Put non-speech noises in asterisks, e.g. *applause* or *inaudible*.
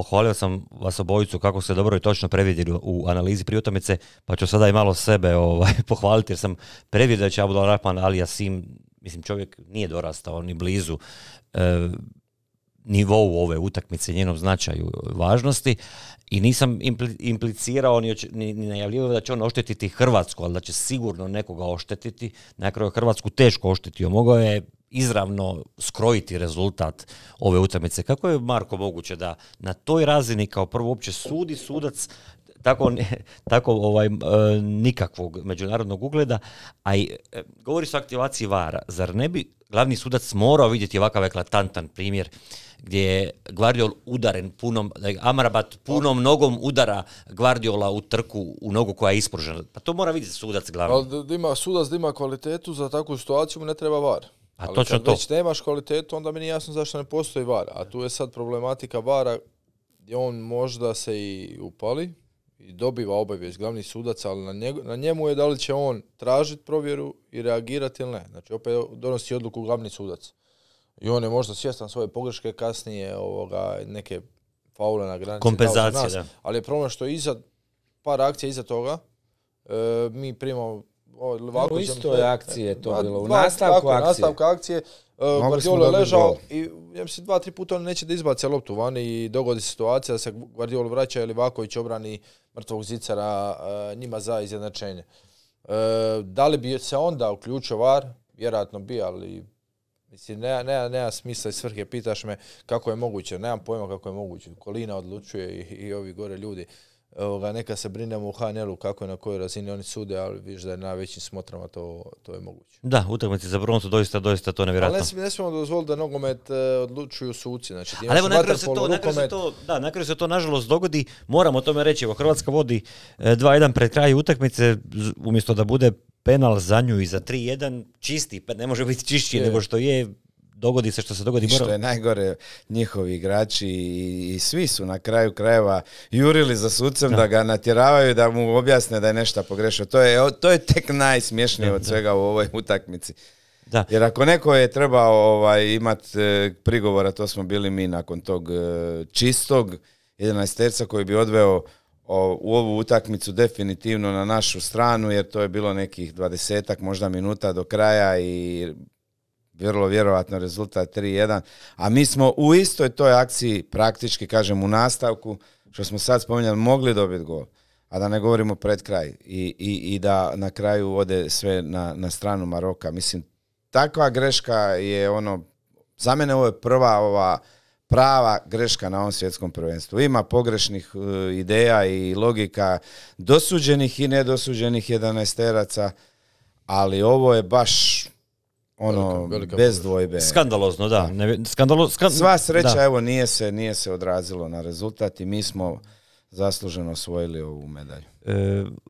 Pohvalio sam vas obojicu kako ste dobro i točno previdjeli u analizi utakmice pa ću sada i malo sebe ovaj, *laughs* pohvaliti jer sam previdio da će Abdul Rahman Ali sim mislim čovjek nije dorastao ni blizu e, nivou ove utakmice, njenom značaju e, važnosti i nisam implicirao ni, ni, da će on oštetiti Hrvatsku, ali da će sigurno nekoga oštetiti. Na kraju Hrvatsku teško oštetio. Mogao je izravno skrojiti rezultat ove utakmice. Kako je Marko moguće da na toj razini kao prvo uopće sudi sudac tako, tako ovaj, e, nikakvog međunarodnog ugleda, a i e, govori se o aktivaciji vara. Zar ne bi glavni sudac morao vidjeti ovakav eklatantan primjer gdje je gvardiol udaren punom, Amarabat punom nogom udara Guardiola u trku u nogu koja je ispružena. Pa to mora vidjeti sudac glavni. Ali ima, sudac da ima kvalitetu za takvu situaciju mu ne treba var. A to točno kad to. već nemaš kvalitetu, onda mi nije jasno zašto ne postoji var. A tu je sad problematika vara gdje on možda se i upali i dobiva obavijest glavni sudac, ali na, njemu je da li će on tražiti provjeru i reagirati ili ne. Znači opet donosi odluku glavni sudac. I on je možda svjestan svoje pogreške kasnije, ovoga, neke faule na granici. Kompenzacije, da. Ali je problem što iza par akcija iza toga e, mi primamo o u istoj akciji je to bilo, u nastavku akcije. Nastavku akcije, e, Guardiola je ležao i ja mislim dva, tri puta on neće da izbace loptu vani i dogodi situacija da se Guardiola vraća ili Vaković obrani mrtvog zicara e, njima za izjednačenje. E, da li bi se onda uključio VAR? Vjerojatno bi, ali Mislim, nema, smisla i svrhe, pitaš me kako je moguće, nemam pojma kako je moguće. Kolina odlučuje i ovi gore ljudi. Ovoga, neka se brinemo u HNL-u kako je na kojoj razini oni sude, ali viš da je većim smotrama to, to je moguće. Da, utakmice za broncu, doista, doista to nevjerojatno. Ali ne, ne smijemo dozvoliti da nogomet e, odlučuju suci. Znači, ali evo, na se, to, se to, da, se to nažalost dogodi. Moramo o tome reći, evo, Hrvatska vodi 2-1 e, pred kraj utakmice, umjesto da bude penal za nju i za 3-1, čisti, pa ne može biti čišći nego što je, dogodi se što se dogodi. što je najgore, njihovi igrači i, svi su na kraju krajeva jurili za sucem da. ga natjeravaju, da mu objasne da je nešto pogrešio. To je, to je tek najsmješnije od svega u ovoj utakmici. Da. Jer ako neko je trebao ovaj, imati e, prigovora, to smo bili mi nakon tog e, čistog 11 koji bi odveo o, u ovu utakmicu definitivno na našu stranu jer to je bilo nekih dvadesetak možda minuta do kraja i vrlo vjerojatno rezultat 3-1, a mi smo u istoj toj akciji, praktički kažem u nastavku, što smo sad spominjali, mogli dobiti gol. A da ne govorimo pred kraj i, i, i da na kraju ode sve na, na stranu Maroka. Mislim, takva greška je ono, za mene ovo je prva ova prava greška na ovom svjetskom prvenstvu. Ima pogrešnih e, ideja i logika dosuđenih i nedosuđenih 11 ali ovo je baš ono, velika, bez dvojbe. Skandalozno, da. Ne, Sva sreća, evo, nije se, nije se odrazilo na rezultat i mi smo zasluženo osvojili ovu medalju. E,